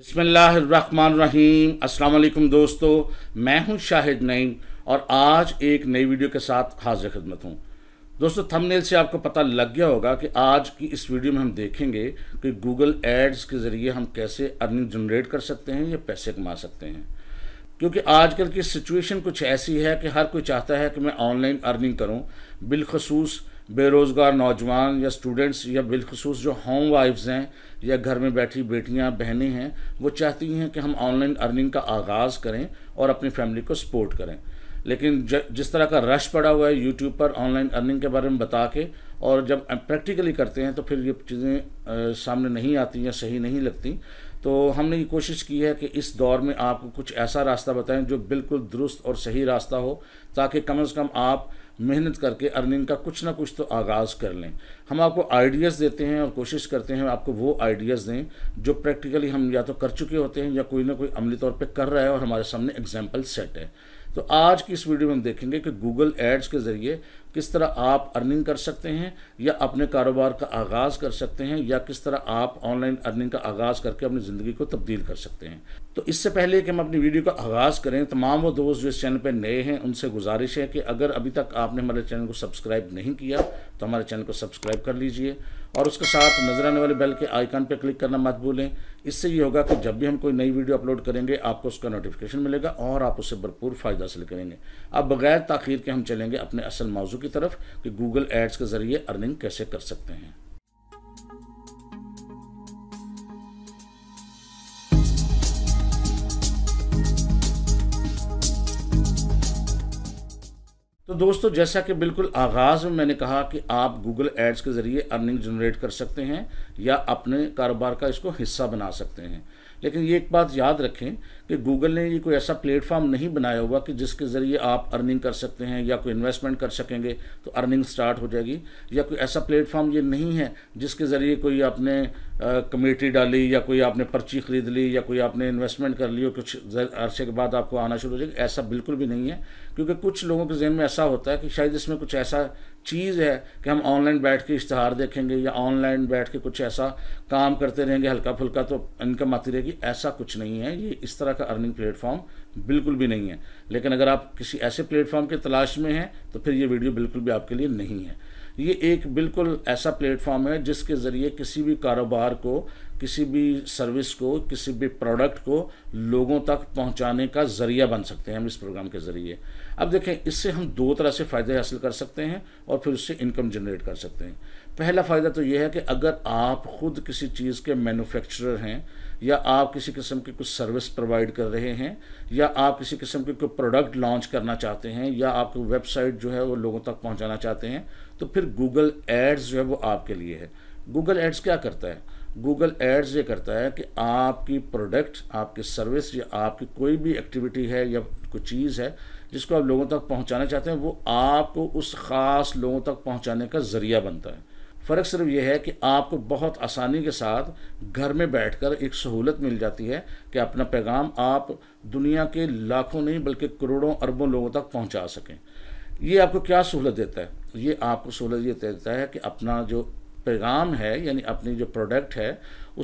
बसमीम अल्लाम दोस्तों मैं हूं शाहिद नईम और आज एक नई वीडियो के साथ हाजिर खदमत हूं दोस्तों थंबनेल से आपको पता लग गया होगा कि आज की इस वीडियो में हम देखेंगे कि गूगल एड्स के ज़रिए हम कैसे अर्निंग जनरेट कर सकते हैं या पैसे कमा सकते हैं क्योंकि आजकल की सिचुएशन कुछ ऐसी है कि हर कोई चाहता है कि मैं ऑनलाइन अर्निंग करूं बिलखसूस बेरोज़गार नौजवान या स्टूडेंट्स या बिलखसूस जो होम वाइफ्स हैं या घर में बैठी बेटियां बहनें हैं वो चाहती हैं कि हम ऑनलाइन अर्निंग का आगाज़ करें और अपनी फैमिली को सपोर्ट करें लेकिन जिस तरह का रश पड़ा हुआ है यूट्यूब पर ऑनलाइन अर्निंग के बारे में बता के और जब प्रैक्टिकली करते हैं तो फिर ये चीज़ें सामने नहीं आती या सही नहीं लगती तो हमने ये कोशिश की है कि इस दौर में आपको कुछ ऐसा रास्ता बताएं जो बिल्कुल दुरुस्त और सही रास्ता हो ताकि कम से कम आप मेहनत करके अर्निंग का कुछ ना कुछ तो आगाज़ कर लें हम आपको आइडियाज़ देते हैं और कोशिश करते हैं आपको वो आइडियाज़ दें जो प्रैक्टिकली हम या तो कर चुके होते हैं या कोई ना कोई अमली तौर पर कर रहा है और हमारे सामने एग्जाम्पल सेट है तो आज की इस वीडियो में हम देखेंगे कि गूगल एड्स के ज़रिए किस तरह आप अर्निंग कर सकते हैं या अपने कारोबार का आगाज़ कर सकते हैं या किस तरह आप ऑनलाइन अर्निंग का आगाज़ करके अपनी ज़िंदगी को तब्दील कर सकते हैं तो इससे पहले कि हम अपनी वीडियो का आगाज़ करें तमाम वो दोस्त जो इस चैनल पर नए हैं उनसे गुजारिश है कि अगर अभी तक आपने हमारे चैनल को सब्सक्राइब नहीं किया तो हमारे चैनल को सब्सक्राइब कर लीजिए और उसके साथ नजर आने वाले बेल के आइकन पर क्लिक करना मत भूलें इससे ये होगा कि जब भी हम कोई नई वीडियो अपलोड करेंगे आपको उसका नोटिफिकेशन मिलेगा और आप उससे भरपूर फ़ायदा हासिल करेंगे अब बगैर ताखिर के हम चलेंगे अपने असल मौजू की तरफ कि गूगल एड्स के ज़रिए अर्निंग कैसे कर सकते हैं तो दोस्तों जैसा कि बिल्कुल आगाज़ में मैंने कहा कि आप गूगल एड्स के ज़रिए अर्निंग जनरेट कर सकते हैं या अपने कारोबार का इसको हिस्सा बना सकते हैं लेकिन ये एक बात याद रखें कि गूगल ने ये कोई ऐसा प्लेटफॉर्म नहीं बनाया हुआ कि जिसके ज़रिए आप अर्निंग कर सकते हैं या कोई इन्वेस्टमेंट कर सकेंगे तो अर्निंग स्टार्ट हो जाएगी या कोई ऐसा प्लेटफॉर्म ये नहीं है जिसके ज़रिए कोई आपने कमेटी डाली या कोई आपने पर्ची ख़रीद ली या कोई आपने इन्वेस्टमेंट कर ली और कुछ अरसे के बाद आपको आना शुरू हो जाएगा ऐसा बिल्कुल भी नहीं है क्योंकि कुछ लोगों के जहन में ऐसा होता है कि शायद इसमें कुछ ऐसा चीज़ है कि हम ऑनलाइन बैठ के इश्तहार देखेंगे या ऑनलाइन बैठ के कुछ ऐसा काम करते रहेंगे हल्का फुल्का तो इनकम आती रहेगी ऐसा कुछ नहीं है ये इस तरह का अर्निंग प्लेटफॉर्म बिल्कुल भी नहीं है लेकिन अगर आप किसी ऐसे प्लेटफॉर्म के तलाश में हैं तो फिर ये वीडियो बिल्कुल भी आपके लिए नहीं है ये एक बिल्कुल ऐसा प्लेटफॉर्म है जिसके ज़रिए किसी भी कारोबार को किसी भी सर्विस को किसी भी प्रोडक्ट को लोगों तक पहुंचाने का ज़रिया बन सकते हैं हम इस प्रोग्राम के ज़रिए अब देखें इससे हम दो तरह से फ़ायदे हासिल कर सकते हैं और फिर उससे इनकम जनरेट कर सकते हैं पहला फ़ायदा तो यह है कि अगर आप खुद किसी चीज़ के मैन्युफैक्चरर हैं या आप किसी किस्म की कुछ सर्विस प्रोवाइड कर रहे हैं या आप किसी किस्म के कोई प्रोडक्ट लॉन्च करना चाहते हैं या आपकी वेबसाइट जो है वो लोगों तक पहुँचाना चाहते हैं तो फिर गूगल एड्स जो है वो आपके लिए है गूगल एड्स क्या करता है गूगल एड्स ये करता है कि आपकी प्रोडक्ट आपकी सर्विस या आपकी कोई भी एक्टिविटी है या कोई चीज़ है जिसको आप लोगों तक पहुंचाना चाहते हैं वो आपको उस ख़ास लोगों तक पहुंचाने का ज़रिया बनता है फ़र्क सिर्फ यह है कि आपको बहुत आसानी के साथ घर में बैठकर एक सहूलत मिल जाती है कि अपना पैगाम आप दुनिया के लाखों नहीं बल्कि करोड़ों अरबों लोगों तक पहुँचा सकें ये आपको क्या सहूलत देता है ये आपको सहूलत ये देता है कि अपना जो पैगाम है यानी अपनी जो प्रोडक्ट है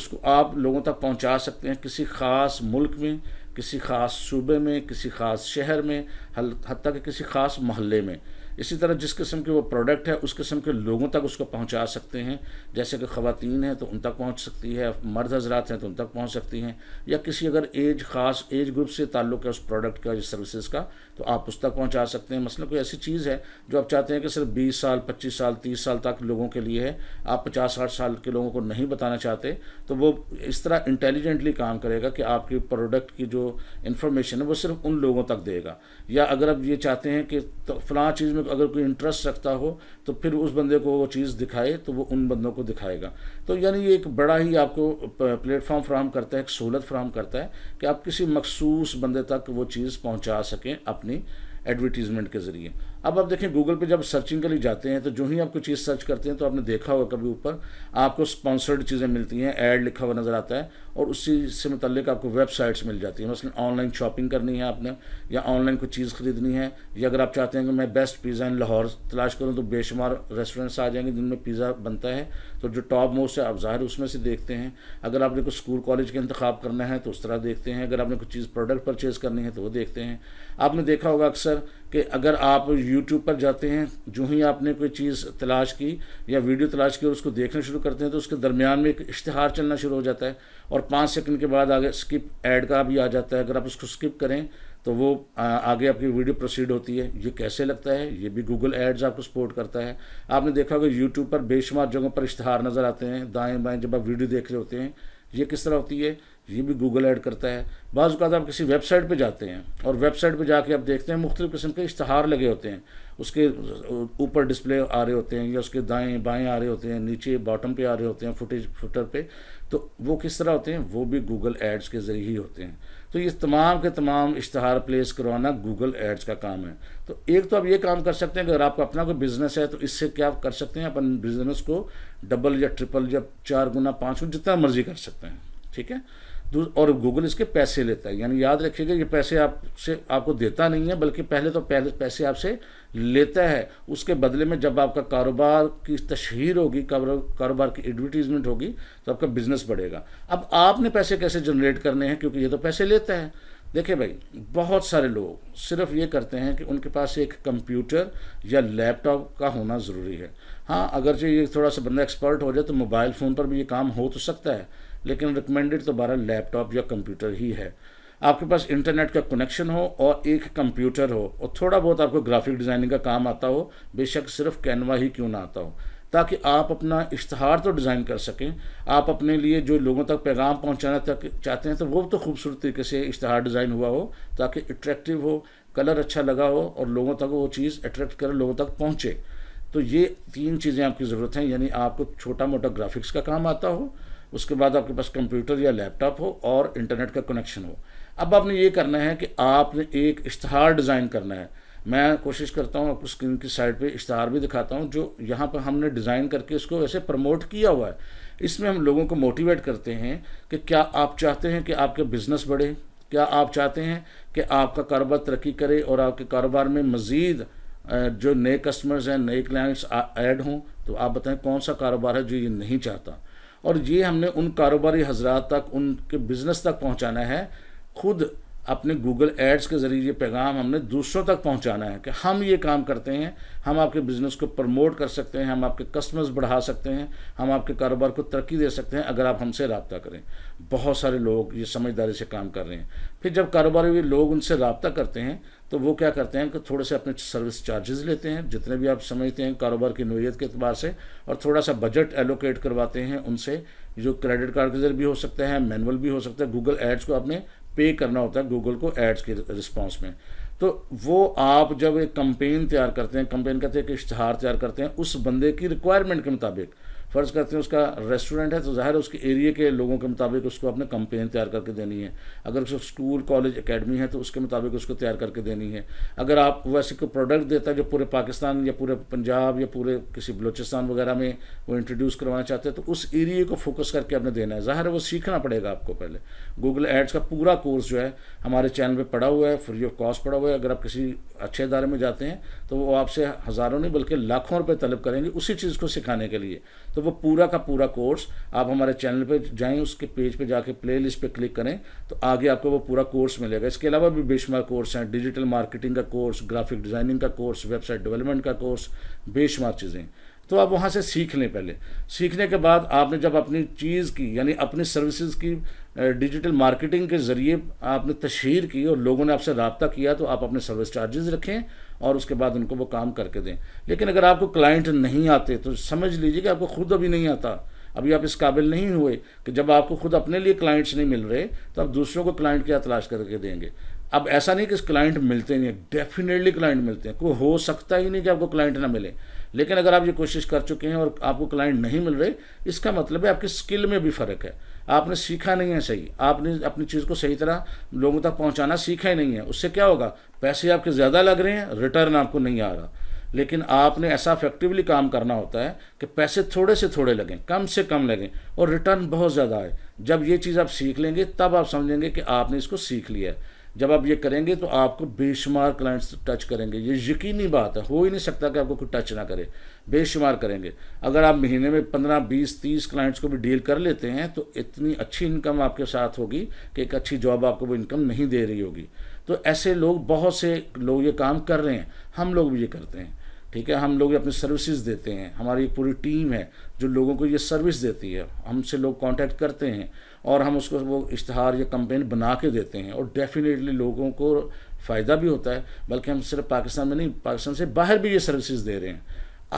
उसको आप लोगों तक पहुंचा सकते हैं किसी ख़ास मुल्क में किसी ख़ास सूबे में किसी ख़ास शहर में हती कि किसी ख़ास मोहल्ले में इसी तरह जिस किस्म के वो प्रोडक्ट है उस किस्म के लोगों तक उसको पहुंचा सकते हैं जैसे कि ख़वातीन हैं तो उन तक पहुंच सकती है मर्द हजरात हैं तो उन तक पहुंच सकती हैं या किसी अगर एज ख़ास एज ग्रुप से ताल्लुक़ है उस प्रोडक्ट का या सर्विसेज का तो आप उस तक पहुँचा सकते हैं मसलन कोई ऐसी चीज़ है जो आप चाहते हैं कि सिर्फ बीस साल पच्चीस साल तीस साल तक लोगों के लिए है आप पचास साठ साल के लोगों को नहीं बताना चाहते तो वो इस तरह इंटेलिजेंटली काम करेगा कि आपकी प्रोडक्ट की जो इन्फॉर्मेशन है वो सिर्फ उन लोगों तक देगा या अगर आप ये चाहते हैं कि तो फ़लाँ चीज़ में अगर कोई इंटरेस्ट रखता हो तो फिर उस बंदे को वो चीज़ दिखाए तो वो उन बंदों को दिखाएगा तो यानी ये एक बड़ा ही आपको प्लेटफॉर्म फ्राहम करता है एक सहूलत फ्राहम करता है कि आप किसी मखसूस बंदे तक वो चीज़ पहुँचा सकें अपनी एडवर्टीज़मेंट के ज़रिए अब आप देखें गूगल पे जब सर्चिंग के लिए जाते हैं तो जो ही आप कोई चीज़ सर्च करते हैं तो आपने देखा होगा कभी ऊपर आपको स्पॉन्सर्ड चीज़ें मिलती हैं ऐड लिखा हुआ नज़र आता है और उसी से मतलब आपको वेबसाइट्स मिल जाती हैं मसलन ऑनलाइन शॉपिंग करनी है आपने या ऑनलाइन कोई चीज़ ख़रीदनी है या अगर आप चाहते हैं कि मैं बेस्ट पिज़्ज़ा इन लाहौर तलाश करूँ तो बेशुमार रेस्टोरेंट्स आ जाएंगे जिनमें पिज़्ज़ा बनता है तो जो टॉप मोस्ट है आप ज़ाहिर उसमें से देखते हैं अगर आपने कुछ स्कूल कॉलेज का इंतखब करना है तो उस तरह देखते हैं अगर आपने कुछ चीज़ प्रोडक्ट परचेज़ करनी है तो वो देखते हैं आपने देखा होगा अक्सर कि अगर आप यूट्यूब पर जाते हैं जो ही आपने कोई चीज़ तलाश की या वीडियो तलाश की और उसको देखना शुरू करते हैं तो उसके दरमियान में एक इश्तहार चलना शुरू हो जाता है और पाँच सेकंड के बाद आगे स्किप ऐड का भी आ जाता है अगर आप उसको स्किप करें तो वो आगे आपकी वीडियो प्रोसीड होती है ये कैसे लगता है ये भी गूगल एड्स आपको सपोर्ट करता है आपने देखा होगा यूट्यूब पर बेशुमार जगहों पर इश्तहार नज़र आते हैं दाएं बाएं जब आप वीडियो देख रहे होते हैं ये किस तरह होती है ये भी गूगल ऐड करता है बाज़ आप किसी वेबसाइट पे जाते हैं और वेबसाइट पे जाके आप देखते हैं मुख्तलिफ़ किस्म के इश्तहार लगे होते हैं उसके ऊपर डिस्प्ले आ रहे होते हैं या उसके दाएं बाएं आ रहे होते हैं नीचे बॉटम पे आ रहे होते हैं फुटेज फुटर पे तो वो किस तरह होते हैं वो भी गूगल एड्स के ज़रिए ही होते हैं तो ये तमाम के तमाम इश्तहार प्लेस करवाना गूगल एड्स का काम है तो एक तो आप ये काम कर सकते हैं अगर आपका अपना कोई बिज़नेस है तो इससे क्या आप कर सकते हैं अपन बिज़नेस को डबल या ट्रिपल या चार गुना पाँच गुना जितना मर्जी कर सकते हैं ठीक है और गूगल इसके पैसे लेता है यानी याद रखिएगा ये पैसे आपसे आपको देता नहीं है बल्कि पहले तो पहले पैसे आपसे लेता है उसके बदले में जब आपका कारोबार की तशहर होगी कारोबार की एडवर्टीजमेंट होगी तो आपका बिजनेस बढ़ेगा अब आपने पैसे कैसे जनरेट करने हैं क्योंकि ये तो पैसे लेता है देखिए भाई बहुत सारे लोग सिर्फ ये करते हैं कि उनके पास एक कंप्यूटर या लैपटॉप का होना ज़रूरी है हाँ अगर जो ये थोड़ा सा बंदा एक्सपर्ट हो जाए तो मोबाइल फ़ोन पर भी ये काम हो तो सकता है लेकिन रिकमेंडेड तो बारह लैपटॉप या कंप्यूटर ही है आपके पास इंटरनेट का कनेक्शन हो और एक कंप्यूटर हो और थोड़ा बहुत आपको ग्राफिक डिज़ाइनिंग का काम आता हो बेशक सिर्फ कैनवा ही क्यों ना आता हो ताकि आप अपना इश्तहार तो डिज़ाइन कर सकें आप अपने लिए जो लोगों तक पैगाम पहुंचाना तक चाहते हैं तो वो तो खूबसूरत तरीके से इश्तहार डिज़ाइन हुआ हो ताकि अट्रैक्टिव हो कलर अच्छा लगा हो और लोगों तक वो चीज़ अट्रैक्ट कर लोगों तक पहुँचे तो ये तीन चीज़ें आपकी ज़रूरत हैं यानी आपको छोटा मोटा ग्राफिक्स का काम आता हो उसके बाद आपके पास कंप्यूटर या लैपटॉप हो और इंटरनेट का कनेक्शन हो अब आपने ये करना है कि आपने एक इश्तहार डिज़ाइन करना है मैं कोशिश करता हूँ आपको स्क्रीन की साइड पे इश्तहार भी दिखाता हूँ जो यहाँ पर हमने डिज़ाइन करके इसको वैसे प्रमोट किया हुआ है इसमें हम लोगों को मोटिवेट करते हैं कि क्या आप चाहते हैं कि आपके बिज़नेस बढ़े क्या आप चाहते हैं कि आपका कारोबार तरक्की करे और आपके कारोबार में मज़ीद जो नए कस्टमर्स हैं नए क्लाइंट्स ऐड हों तो आप बताएं कौन सा कारोबार है जो ये नहीं चाहता और ये हमने उन कारोबारी हजरात तक उनके बिज़नेस तक पहुँचाना है खुद अपने गूगल एड्स के ज़रिए ये पैगाम हमने दूसरों तक पहुंचाना है कि हम ये काम करते हैं हम आपके बिज़नेस को प्रमोट कर सकते हैं हम आपके कस्टमर्स बढ़ा सकते हैं हम आपके कारोबार को तरक्की दे सकते हैं अगर आप हमसे रबता करें बहुत सारे लोग ये समझदारी से काम कर रहे हैं फिर जब कारोबारी लोग उनसे रबता करते हैं तो वो क्या करते हैं कि थोड़े से अपने सर्विस चार्जेस लेते हैं जितने भी आप समझते हैं कारोबार की नोयत के अतबार से और थोड़ा सा बजट एलोकेट करवाते हैं उनसे जो क्रेडिट कार्ड के जरिए भी हो सकता है मैनुअल भी हो सकता है गूगल एड्स को आपने पे करना होता है गूगल को एड्स के रिस्पॉन्स में तो वो आप जब एक कंपेन तैयार करते हैं कंपेन कहते हैं कि इश्तहार तैयार करते हैं उस बंदे की रिक्वायरमेंट के मुताबिक फ़र्ज़ करते हैं उसका रेस्टोरेंट है तो ज़ाहिर है उसके एरिए के लोगों के मुताबिक उसको अपने कंपेन तैयार करके देनी है अगर उसको स्कूल कॉलेज अकेडमी है तो उसके मुताबिक उसको तैयार करके देनी है अगर आप वैसे कोई प्रोडक्ट देता है जो पूरे पाकिस्तान या पूरे पंजाब या पूरे किसी बलोचिस्तान वगैरह में वो इंट्रोड्यूस करवाना चाहते हैं तो उस एरिए को फोकस करके आपने देना है ज़ाहिर है वो सीखना पड़ेगा आपको पहले गूगल एड्स का पूरा कोर्स जो है हमारे चैनल पर पड़ा हुआ है फ्री ऑफ कॉस्ट पड़ा हुआ है अगर आप किसी अच्छे इदारे में जाते हैं तो वो आपसे हज़ारों नहीं बल्कि लाखों रुपये तलब करेंगे उसी चीज़ को सिखाने के लिए तो वो पूरा का पूरा कोर्स आप हमारे चैनल पे जाएं उसके पेज पे जाके प्ले लिस्ट पर क्लिक करें तो आगे आपको वो पूरा कोर्स मिलेगा इसके अलावा भी बेशुमार कोर्स हैं डिजिटल मार्केटिंग का कोर्स ग्राफिक डिज़ाइनिंग का कोर्स वेबसाइट डेवलपमेंट का कोर्स बेशुमार चीज़ें तो आप वहाँ से सीख लें पहले सीखने के बाद आपने जब अपनी चीज़ की यानी अपनी सर्विसेज की डिजिटल मार्केटिंग के ज़रिए आपने तशहर की और लोगों ने आपसे रबता किया तो आप अपने सर्विस चार्जेस रखें और उसके बाद उनको वो काम करके दें लेकिन अगर आपको क्लाइंट नहीं आते तो समझ लीजिए कि आपको खुद अभी नहीं आता अभी आप इस काबिल नहीं हुए कि जब आपको खुद अपने लिए क्लाइंट्स नहीं मिल रहे तो आप दूसरों को क्लाइंट क्या तलाश करके देंगे अब ऐसा नहीं कि क्लाइंट मिलते नहीं डेफिनेटली क्लाइंट मिलते हैं कोई हो सकता ही नहीं कि आपको क्लाइंट ना मिले लेकिन अगर आप ये कोशिश कर चुके हैं और आपको क्लाइंट नहीं मिल रहे इसका मतलब है आपकी स्किल में भी फ़र्क है आपने सीखा नहीं है सही आपने अपनी चीज़ को सही तरह लोगों तक पहुंचाना सीखा ही नहीं है उससे क्या होगा पैसे आपके ज़्यादा लग रहे हैं रिटर्न आपको नहीं आ रहा लेकिन आपने ऐसा इफेक्टिवली काम करना होता है कि पैसे थोड़े से थोड़े लगें कम से कम लगें और रिटर्न बहुत ज़्यादा आए जब ये चीज़ आप सीख लेंगे तब आप समझेंगे कि आपने इसको सीख लिया है जब आप ये करेंगे तो आपको बेशुमार क्लाइंट्स टच करेंगे ये यकीनी बात है हो ही नहीं सकता कि आपको कोई टच ना करे बेशुमार करेंगे अगर आप महीने में पंद्रह बीस तीस क्लाइंट्स को भी डील कर लेते हैं तो इतनी अच्छी इनकम आपके साथ होगी कि एक अच्छी जॉब आपको वो इनकम नहीं दे रही होगी तो ऐसे लोग बहुत से लोग ये काम कर रहे हैं हम लोग भी ये करते हैं ठीक है हम लोग अपनी सर्विसेज देते हैं हमारी पूरी टीम है जो लोगों को ये सर्विस देती है हमसे लोग कांटेक्ट करते हैं और हम उसको वो इश्तहार या कंपेन बना के देते हैं और डेफिनेटली लोगों को फ़ायदा भी होता है बल्कि हम सिर्फ पाकिस्तान में नहीं पाकिस्तान से बाहर भी ये सर्विसेज दे रहे हैं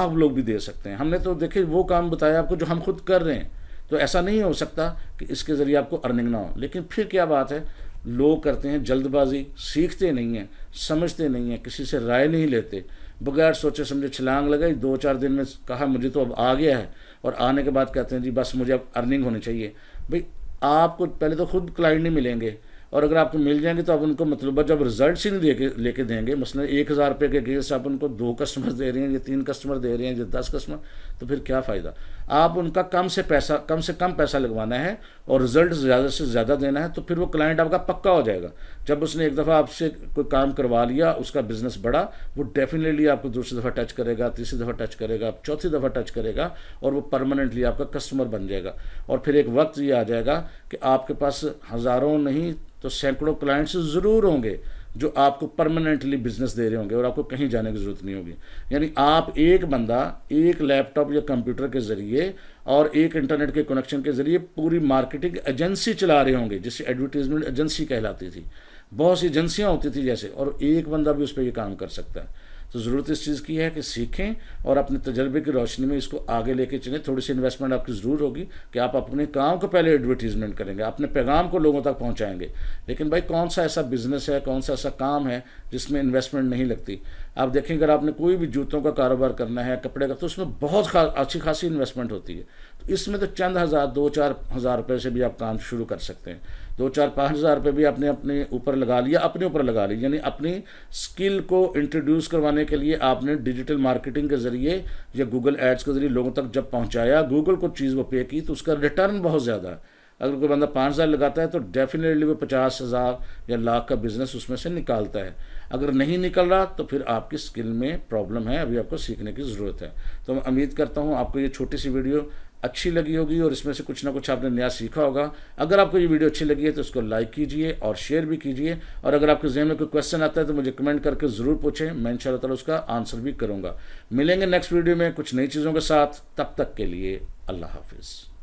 आप लोग भी दे सकते हैं हमने तो देखिए वो काम बताया आपको जो हम खुद कर रहे हैं तो ऐसा नहीं हो सकता कि इसके ज़रिए आपको अर्निंग ना हो लेकिन फिर क्या बात है लोग करते हैं जल्दबाजी सीखते नहीं हैं समझते नहीं हैं किसी से राय नहीं लेते बगैर सोचे समझे छलांग लगाई दो चार दिन में कहा मुझे तो अब आ गया है और आने के बाद कहते हैं जी बस मुझे अब अर्निंग होनी चाहिए भाई आपको पहले तो खुद क्लाइंट नहीं मिलेंगे और अगर आपको मिल जाएंगे तो आप उनको मतलब जब रिजल्ट ही नहीं लेके लेके देंगे मसलन एक हज़ार रुपये के अगेंस्ट आप उनको दो कस्टमर दे रहे हैं या तीन कस्टमर दे रहे हैं या दस कस्टमर तो फिर क्या फ़ायदा आप उनका कम से पैसा कम से कम पैसा लगवाना है और रिजल्ट ज़्यादा से ज़्यादा देना है तो फिर वो क्लाइंट आपका पक्का हो जाएगा जब उसने एक दफ़ा आपसे कोई काम करवा लिया उसका बिजनेस बढ़ा वो डेफिनेटली आपको दूसरी दफ़ा टच करेगा तीसरी दफ़ा टच करेगा चौथी दफ़ा टच करेगा और वो परमानेंटली आपका कस्टमर बन जाएगा और फिर एक वक्त ये आ जाएगा कि आपके पास हज़ारों नहीं तो सैकड़ों क्लाइंट्स ज़रूर होंगे जो आपको परमानेंटली बिजनेस दे रहे होंगे और आपको कहीं जाने की ज़रूरत नहीं होगी यानी आप एक बंदा एक लैपटॉप या कंप्यूटर के ज़रिए और एक इंटरनेट के कनेक्शन के ज़रिए पूरी मार्केटिंग एजेंसी चला रहे होंगे जिसे एडवर्टीजमेंट एजेंसी कहलाती थी बहुत सी एजेंसियाँ होती थी जैसे और एक बंदा भी उस पर यह काम कर सकता है तो ज़रूरत इस चीज़ की है कि सीखें और अपने तजर्बे की रोशनी में इसको आगे लेके चलें थोड़ी सी इन्वेस्टमेंट आपकी ज़रूर होगी कि आप अपने काम को पहले एडवर्टीज़मेंट करेंगे अपने पैगाम को लोगों तक पहुंचाएंगे लेकिन भाई कौन सा ऐसा बिज़नेस है कौन सा ऐसा काम है जिसमें इन्वेस्टमेंट नहीं लगती आप देखें अगर आपने कोई भी जूतों का कारोबार करना है कपड़े का तो उसमें बहुत खा, अच्छी खासी इन्वेस्टमेंट होती है तो इसमें तो चंद हज़ार दो चार हज़ार रुपये से भी आप काम शुरू कर सकते हैं दो चार पाँच हज़ार रुपये भी आपने अपने ऊपर लगा लिया अपने ऊपर लगा ली यानी अपनी स्किल को इंट्रोड्यूस करवाने के लिए आपने डिजिटल मार्केटिंग के ज़रिए या गूगल एड्स के ज़रिए लोगों तक जब पहुँचाया गूगल को चीज़ वो पे की तो उसका रिटर्न बहुत ज़्यादा अगर कोई बंदा पाँच हज़ार लगाता है तो डेफिनेटली वो पचास हज़ार या लाख का बिज़नेस उसमें से निकालता है अगर नहीं निकल रहा तो फिर आपकी स्किल में प्रॉब्लम है अभी आपको सीखने की ज़रूरत है तो मैं उम्मीद करता हूँ आपको ये छोटी सी वीडियो अच्छी लगी होगी और इसमें से कुछ ना कुछ आपने नया सीखा होगा अगर आपको ये वीडियो अच्छी लगी है तो इसको लाइक कीजिए और शेयर भी कीजिए और अगर आपके जहन में कोई क्वेश्चन आता है तो मुझे कमेंट करके ज़रूर पूछें मैं इन शाला उसका आंसर भी करूँगा मिलेंगे नेक्स्ट वीडियो में कुछ नई चीज़ों के साथ तब तक के लिए अल्लाह हाफिज़